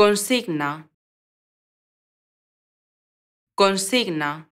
Consigna. Consigna.